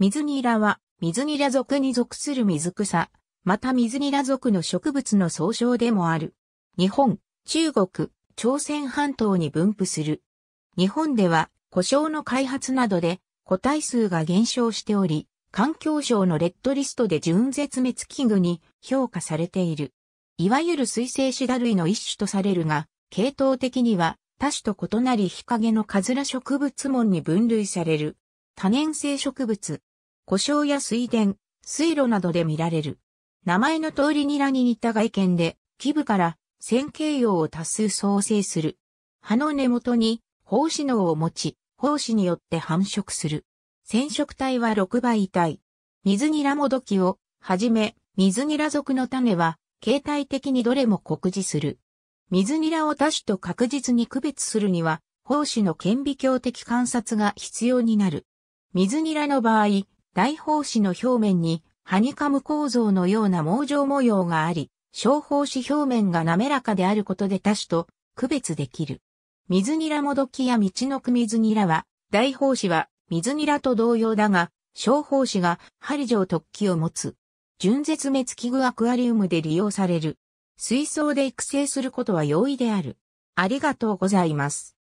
水ニラは、水ニラ属に属する水草、また水ニラ属の植物の総称でもある。日本、中国、朝鮮半島に分布する。日本では、故障の開発などで、個体数が減少しており、環境省のレッドリストで純絶滅危惧に評価されている。いわゆる水生シダ類の一種とされるが、系統的には多種と異なり日陰のカズラ植物門に分類される。多年生植物、故障や水田、水路などで見られる。名前の通りニラに似た外見で、基部から線形葉を多数創生する。葉の根元に胞子脳を持ち、胞子によって繁殖する。染色体は6倍体。水ニラもどきをはじめ、水ニラ属の種は、形態的にどれも酷似する。水ニラを多種と確実に区別するには、胞子の顕微鏡的観察が必要になる。水ニラの場合、大砲子の表面に、ハニカム構造のような網状模様があり、小砲子表面が滑らかであることで多種と区別できる。水ニラもどきや道のく水ニラは、大砲子は水ニラと同様だが、小砲子が針状突起を持つ。純絶滅器具アクアリウムで利用される。水槽で育成することは容易である。ありがとうございます。